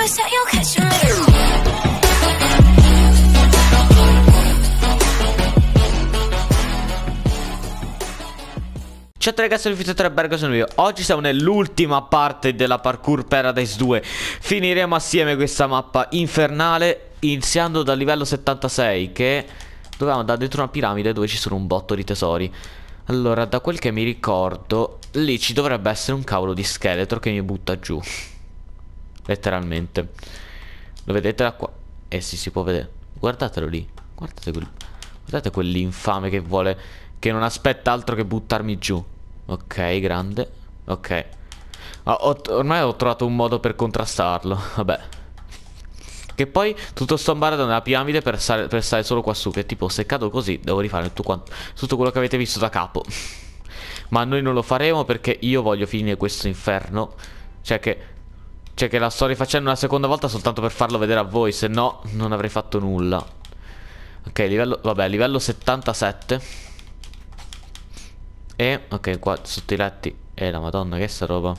Ciao a tutti ragazzi, sono Fizio Bergo, sono io Oggi siamo nell'ultima parte della parkour Paradise 2 Finiremo assieme questa mappa infernale Iniziando dal livello 76 Che dovevamo andare dentro una piramide dove ci sono un botto di tesori Allora, da quel che mi ricordo Lì ci dovrebbe essere un cavolo di scheletro che mi butta giù Letteralmente Lo vedete da qua? Eh sì, si può vedere Guardatelo lì Guardate quel Guardate quell'infame che vuole Che non aspetta altro che buttarmi giù Ok, grande Ok oh, ho, Ormai ho trovato un modo per contrastarlo Vabbè Che poi tutto sto ambardo nella piramide per stare, per stare solo qua su Che tipo se cado così devo rifare tutto, quanto, tutto quello che avete visto da capo ma noi non lo faremo perché io voglio finire questo inferno. Cioè che cioè che la sto rifacendo una seconda volta soltanto per farlo vedere a voi, se no non avrei fatto nulla. Ok, livello, vabbè, livello 77. E, ok, qua sotto i letti. E eh, la madonna, che è sta roba.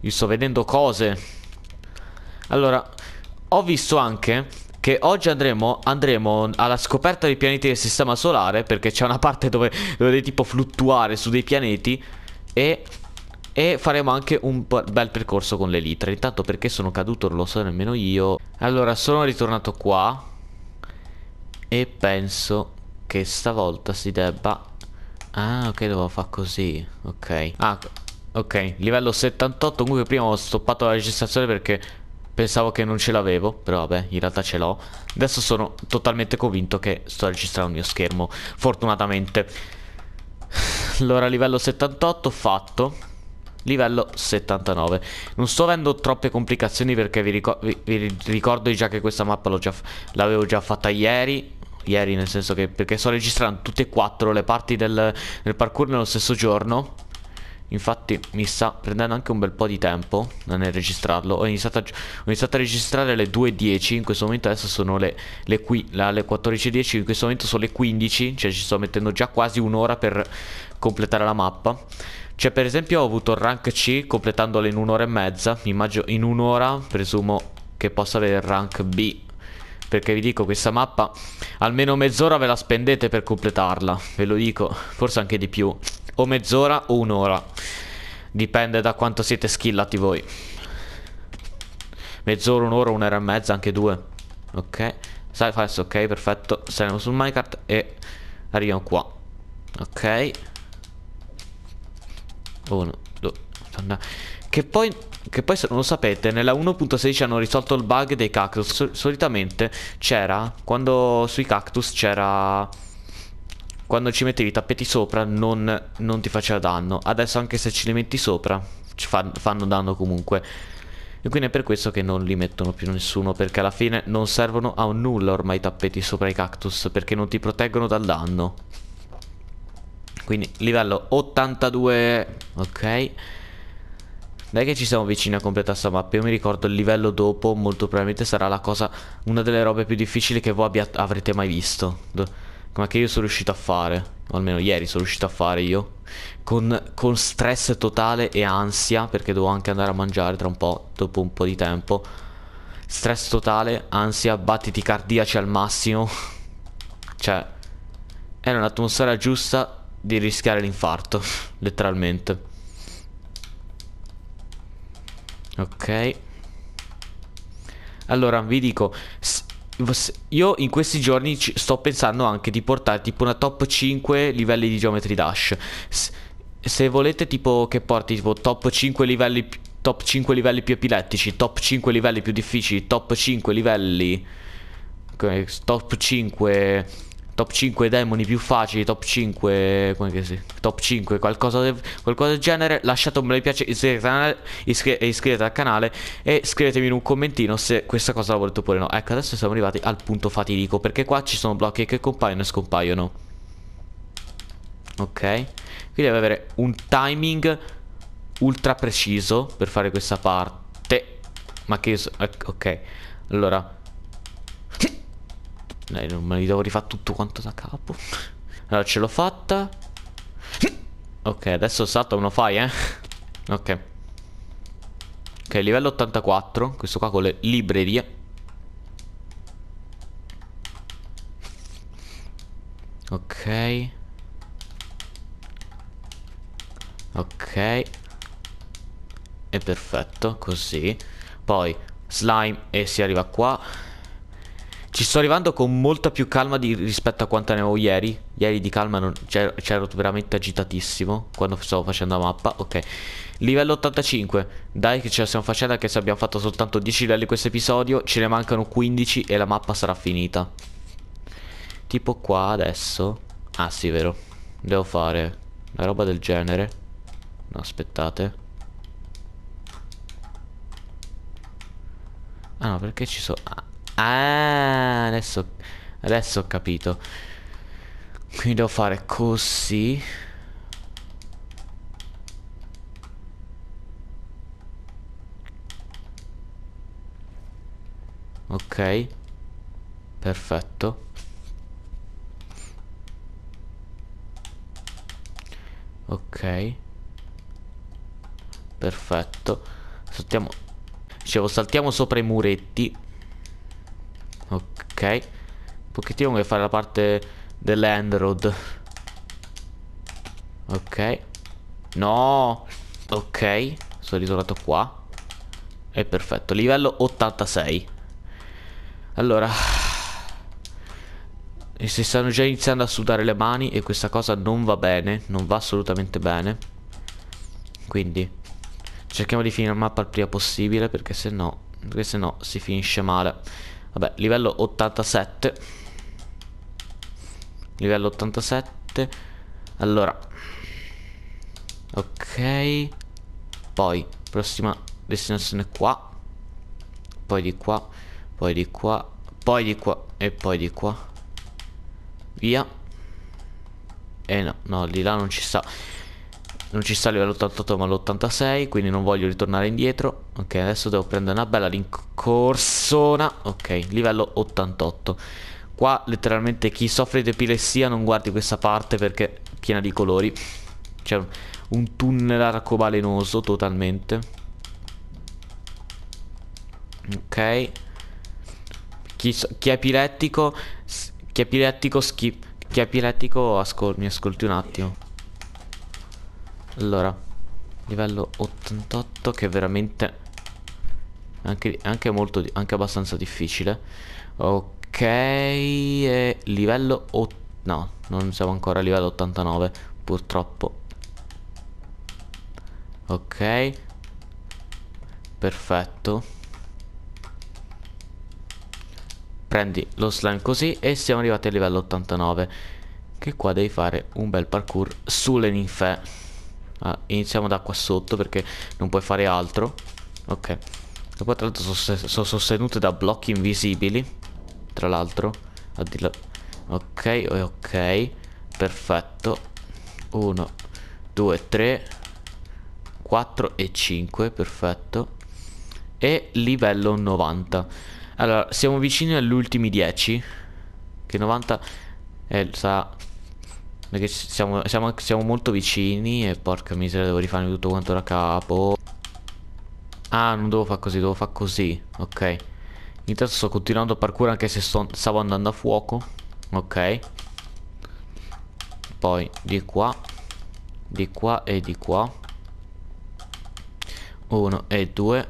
Io sto vedendo cose. Allora, ho visto anche che oggi andremo, andremo, alla scoperta dei pianeti del sistema solare perché c'è una parte dove dovete tipo fluttuare su dei pianeti e e faremo anche un bel percorso con l'elitra Intanto perché sono caduto non lo so nemmeno io Allora sono ritornato qua E penso che stavolta si debba Ah ok dovevo fare così Ok Ah ok livello 78 Comunque prima ho stoppato la registrazione perché Pensavo che non ce l'avevo, però vabbè, in realtà ce l'ho. Adesso sono totalmente convinto che sto registrando il mio schermo, fortunatamente. Allora, livello 78 fatto livello 79 Non sto avendo troppe complicazioni perché vi, ricor vi, vi ricordo già che questa mappa l'avevo già, già fatta ieri Ieri nel senso che perché sto registrando tutte e quattro le parti del, del parkour nello stesso giorno Infatti mi sta prendendo anche un bel po' di tempo nel registrarlo Ho iniziato a, ho iniziato a registrare alle 2.10 In questo momento adesso sono le, le, le 14.10 In questo momento sono le 15 Cioè ci sto mettendo già quasi un'ora per completare la mappa cioè per esempio ho avuto il rank C completandolo in un'ora e mezza Immagino in un'ora presumo che possa avere il rank B perché vi dico questa mappa almeno mezz'ora ve la spendete per completarla, ve lo dico, forse anche di più, o mezz'ora o un'ora, dipende da quanto siete skillati voi. Mezz'ora, un'ora, un'ora e mezza, anche due. Ok, sai, adesso ok, perfetto, saliamo sul minecart e arriviamo qua. Ok. Uno, due, che poi che poi se non lo sapete, nella 1.16 hanno risolto il bug dei cactus. solitamente c'era, quando sui cactus c'era... Quando ci mettevi i tappeti sopra non, non, ti faceva danno. Adesso anche se ci li metti sopra fa fanno danno comunque. E quindi è per questo che non li mettono più nessuno, perché alla fine non servono a nulla ormai i tappeti sopra i cactus, perché non ti proteggono dal danno. Quindi livello 82, ok. Dai che ci siamo vicini a completare sta mappa. Io mi ricordo il livello dopo, molto probabilmente sarà la cosa. Una delle robe più difficili che voi avrete mai visto. Ma che io sono riuscito a fare. O almeno ieri sono riuscito a fare io. Con, con stress totale e ansia. Perché devo anche andare a mangiare tra un po'. Dopo un po' di tempo. Stress totale, ansia, battiti cardiaci al massimo. cioè. Era un'atmosfera giusta di rischiare l'infarto. Letteralmente. Ok Allora vi dico Io in questi giorni sto pensando anche di portare tipo una top 5 livelli di Geometry Dash Se volete tipo che porti tipo top 5 livelli Top 5 livelli più epilettici Top 5 livelli più difficili Top 5 livelli Top 5 Top 5 demoni più facili, top 5, come che si, top 5, qualcosa, de, qualcosa del genere, lasciate un bel piace, iscrivetevi, iscri iscrivete al canale e scrivetemi in un commentino se questa cosa la volete oppure no. Ecco, adesso siamo arrivati al punto fatidico, perché qua ci sono blocchi che compaiono e scompaiono. Ok, quindi deve avere un timing ultra preciso per fare questa parte. Ma che... Ecco, ok, allora... Dai, cioè, non me li devo rifare tutto quanto da capo. Allora, ce l'ho fatta. Ok, adesso salta uno fai, eh. Ok. Ok, livello 84. Questo qua con le librerie. Ok. Ok. E perfetto, così. Poi slime e si arriva qua. Ci sto arrivando con molta più calma di, rispetto a quanto ne avevo ieri. Ieri di calma c'ero veramente agitatissimo quando stavo facendo la mappa. Ok. Livello 85. Dai che ce la stiamo facendo anche se abbiamo fatto soltanto 10 livelli questo episodio. Ce ne mancano 15 e la mappa sarà finita. Tipo qua adesso. Ah sì, vero. Devo fare una roba del genere. No, aspettate. Ah no, perché ci sono... Ah. Ah, adesso, adesso ho capito. Quindi devo fare così. Ok. Perfetto. Ok. Perfetto. Saltiamo. Dicevo, saltiamo sopra i muretti. Ok Un Pochettino vuole fare la parte dell'end road Ok No Ok Sono ritornato qua E perfetto Livello 86 Allora e si stanno già iniziando a sudare le mani e questa cosa non va bene, non va assolutamente bene. Quindi cerchiamo di finire la mappa il prima possibile perché se no, perché se no si finisce male. Vabbè, livello 87 Livello 87 Allora Ok Poi, prossima destinazione qua Poi di qua Poi di qua Poi di qua E poi di qua Via Eh no, no, di là non ci sta non ci sta l'88 ma l'86 quindi non voglio ritornare indietro ok adesso devo prendere una bella rincorsona ok livello 88 qua letteralmente chi soffre di epilessia non guardi questa parte perché è piena di colori c'è un, tunnel arcobalenoso totalmente ok chi, chi è epilettico chi è epilettico schifo chi è epilettico ascol mi ascolti un attimo allora Livello 88 che è veramente anche, anche, molto anche abbastanza difficile Ok e Livello 8 No non siamo ancora a livello 89 Purtroppo Ok Perfetto Prendi lo slime così E siamo arrivati al livello 89 Che qua devi fare un bel parkour Sulle ninfe ah, iniziamo da qua sotto perché non puoi fare altro ok e poi tra l'altro sono sostenute da blocchi invisibili tra l'altro ok ok perfetto 1 2 3 4 e 5 perfetto e livello 90 allora siamo vicini agli ultimi 10 che 90 è, sarà perché siamo, siamo, siamo molto vicini e porca miseria devo rifarmi tutto quanto da capo. Ah, non devo fare così, devo fare così. Ok. Intanto sto continuando a parkour anche se sto, stavo andando a fuoco. Ok. Poi di qua. Di qua e di qua. Uno e due.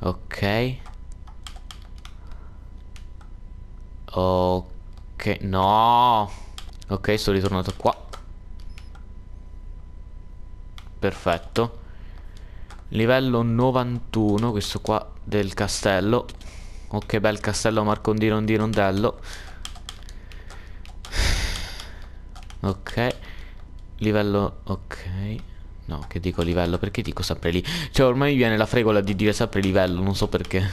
Ok. Ok. Ok, no Ok, sono ritornato qua Perfetto Livello 91 Questo qua del castello Ok, bel castello Marcondino di Rondello Ok Livello Ok No che dico livello Perché dico sempre lì Cioè ormai mi viene la fregola di dire sempre livello Non so perché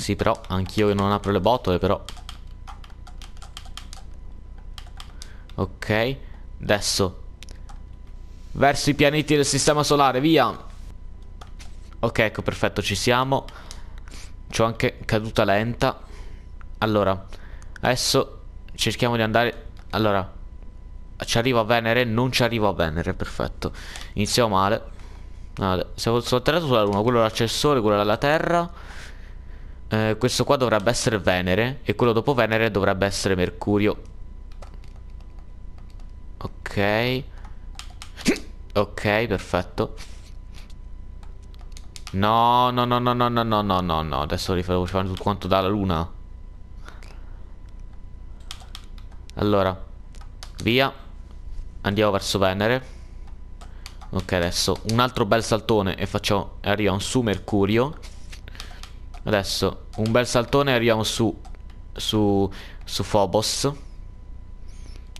Sì, però anch'io non apro le botole, però. Ok. Adesso. Verso i pianeti del sistema solare, via. Ok, ecco, perfetto, ci siamo. C'ho anche caduta lenta. Allora, adesso cerchiamo di andare... Allora, ci arrivo a Venere? Non ci arrivo a Venere, perfetto. Iniziamo male. Vale. Siamo sono atterrato sulla Luna, quello è l'accessore, quello è la Terra. Eh, questo qua dovrebbe essere Venere e quello dopo Venere dovrebbe essere Mercurio. Ok. Ok, perfetto. No, no, no, no, no, no, no, no, no, no. Adesso devo fare tutto quanto dalla luna. Allora. Via. Andiamo verso Venere. Ok, adesso un altro bel saltone e facciamo... Arriviamo su Mercurio. Adesso un bel saltone e arriviamo su Su, su Phobos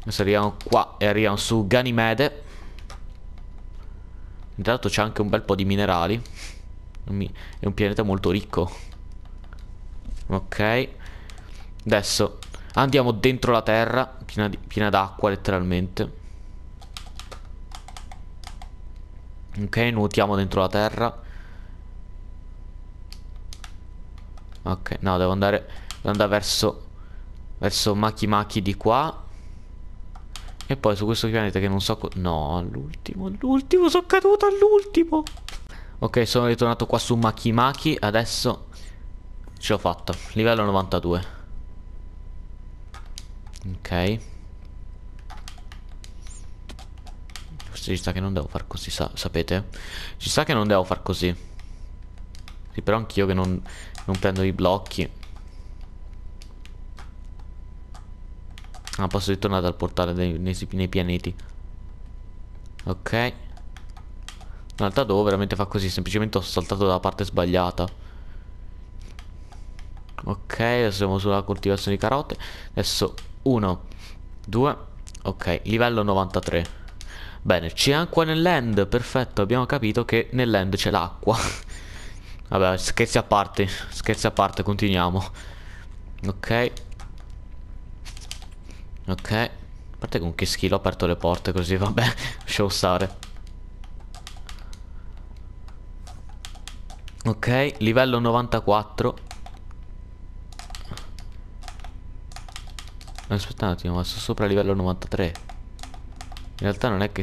Adesso arriviamo qua e arriviamo su Ganimede Intanto c'è anche un bel po' di minerali È un pianeta molto ricco Ok Adesso andiamo dentro la terra Piena d'acqua letteralmente Ok nuotiamo dentro la terra Ok, no, devo andare, devo andare verso, verso Maki Maki di qua. E poi su questo pianeta che non so... No, all'ultimo, all'ultimo, sono caduto all'ultimo. Ok, sono ritornato qua su Maki Maki, adesso ce l'ho fatta. Livello 92. Ok. Forse ci sta che non devo far così, sa sapete? Ci sta che non devo far così. Sì, però anch'io che non, non prendo i blocchi. Ah, posso ritornare al portale dei, nei, nei, pianeti. Ok. In realtà dovevo veramente fa così, semplicemente ho saltato dalla parte sbagliata. Ok, adesso siamo sulla coltivazione di carote. Adesso 1, 2, ok, livello 93. Bene, c'è acqua nell'end, perfetto, abbiamo capito che nell'end c'è l'acqua. Vabbè, scherzi a parte, scherzi a parte, continuiamo. Ok. Ok. A parte con che skill ho aperto le porte così, vabbè, lasciamo stare. Ok, livello 94. Aspetta un attimo, ma sto sopra livello 93. In realtà non è che...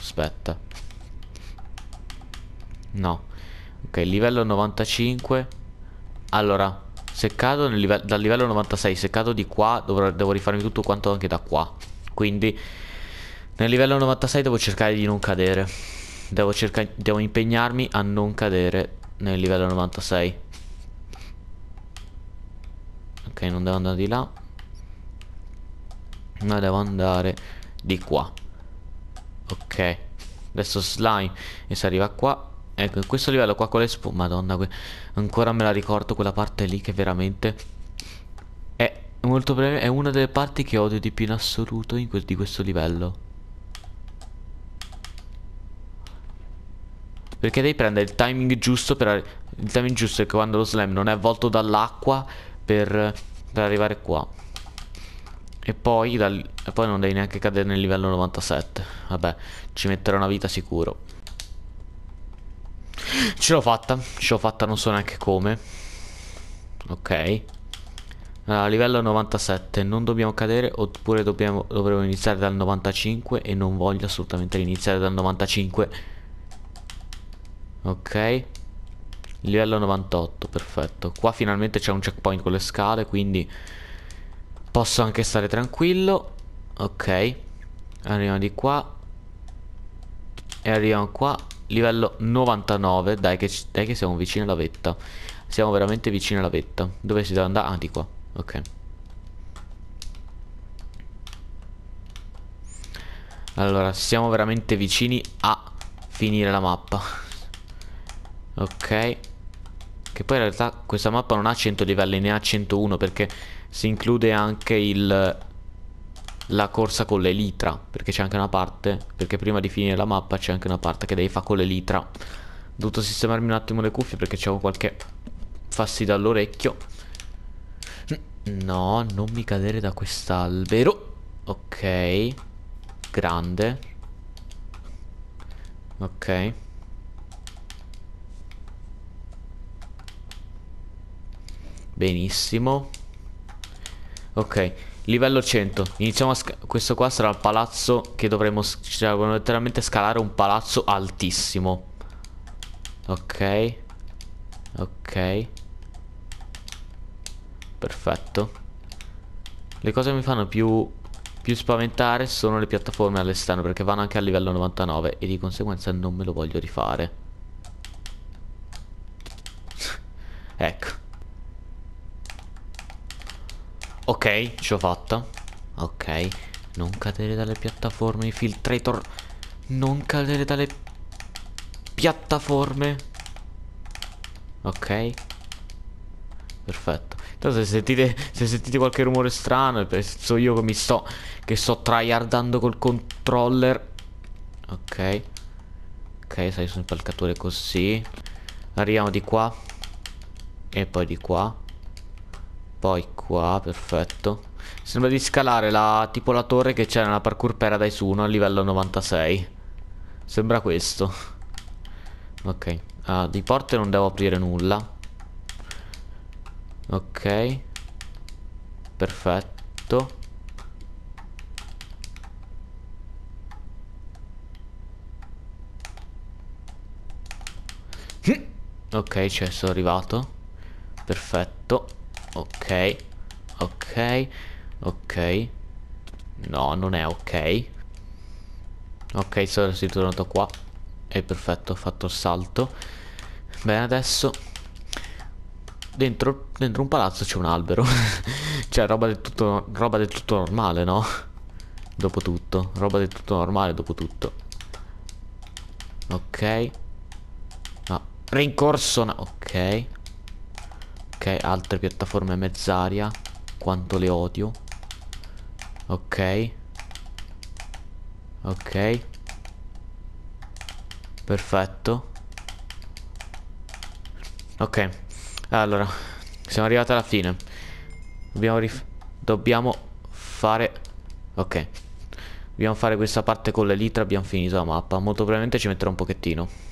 Aspetta. No. Ok, livello 95. Allora, se cado live dal livello 96, se cado di qua, dovrò, devo rifarmi tutto quanto anche da qua. Quindi, nel livello 96 devo cercare di non cadere. Devo, devo impegnarmi a non cadere nel livello 96. Ok, non devo andare di là. Ma devo andare di qua. Ok. Adesso slime e se arriva qua Ecco, in questo livello qua con le spugne. Madonna, ancora me la ricordo quella parte lì che veramente... È molto breve, è una delle parti che odio di più in assoluto in que di questo livello. Perché devi prendere il timing giusto per... Il timing giusto è che quando lo slam non è avvolto dall'acqua per... per arrivare qua. E poi, dal, e poi, non devi neanche cadere nel livello 97. Vabbè, ci metterà una vita sicuro. Ce l'ho fatta, ce l'ho fatta non so neanche come Ok Allora, livello 97 Non dobbiamo cadere oppure dobbiamo, dovremo iniziare dal 95 E non voglio assolutamente iniziare dal 95 Ok Livello 98, perfetto Qua finalmente c'è un checkpoint con le scale Quindi posso anche stare tranquillo Ok Arriviamo di qua E arriviamo qua livello 99 dai che, dai che siamo vicini alla vetta Siamo veramente vicini alla vetta Dove si deve andare? Ah di qua Ok Allora siamo veramente vicini a finire la mappa Ok che poi in realtà questa mappa non ha 100 livelli, ne ha 101 perché si include anche il la corsa con l'elitra perché c'è anche una parte perché prima di finire la mappa c'è anche una parte che devi fare con l'elitra ho dovuto sistemarmi un attimo le cuffie perché c'avevo qualche fastidio all'orecchio no non mi cadere da quest'albero ok grande ok benissimo ok Livello 100 Iniziamo a Questo qua sarà il palazzo Che dovremo Cioè dovremo letteralmente scalare un palazzo altissimo Ok Ok Perfetto Le cose che mi fanno più Più spaventare sono le piattaforme all'esterno Perché vanno anche a livello 99 E di conseguenza non me lo voglio rifare Ecco Ok, ce l'ho fatta. Ok. Non cadere dalle piattaforme, infiltrator. Non cadere dalle piattaforme. Ok. Perfetto. Intanto se sentite, se sentite qualche rumore strano, penso io che mi sto... Che sto tryhardando col controller. Ok. Ok, sai, sono impalcature così. Arriviamo di qua. E poi di qua. Poi qua, perfetto Sembra di scalare la, tipo la torre che c'è nella parkour paradise 1 a livello 96 Sembra questo Ok ah, Di porte non devo aprire nulla Ok Perfetto Ok, ci cioè sono arrivato Perfetto Ok ok ok no non è ok ok sono ritornato qua e perfetto ho fatto il salto bene adesso dentro, dentro un palazzo c'è un albero cioè roba del tutto roba del tutto normale no? dopo tutto roba del tutto normale dopo tutto ok ah, rincorso ok ok altre piattaforme mezz'aria quanto le odio Ok Ok Perfetto Ok Allora Siamo arrivati alla fine Dobbiamo rif Dobbiamo fare Ok Dobbiamo fare questa parte con l'elitra Abbiamo finito la mappa Molto probabilmente ci metterò un pochettino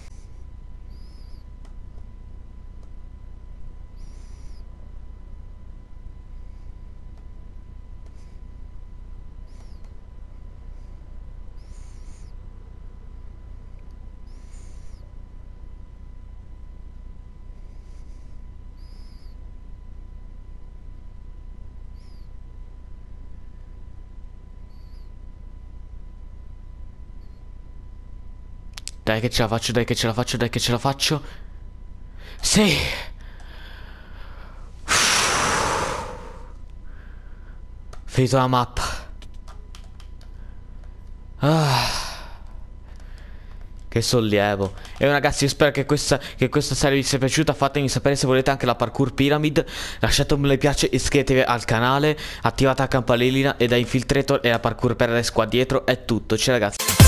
Dai che ce la faccio, dai che ce la faccio, dai che ce la faccio. Sì. Finito la mappa. Ah. Che sollievo. E ragazzi, io spero che questa, che questa serie vi sia piaciuta. Fatemi sapere se volete anche la parkour pyramid. Lasciate un bel piace, iscrivetevi al canale. Attivate la campanellina e da infiltrator e la parkour paradise qua dietro. È tutto. Ciao ragazzi.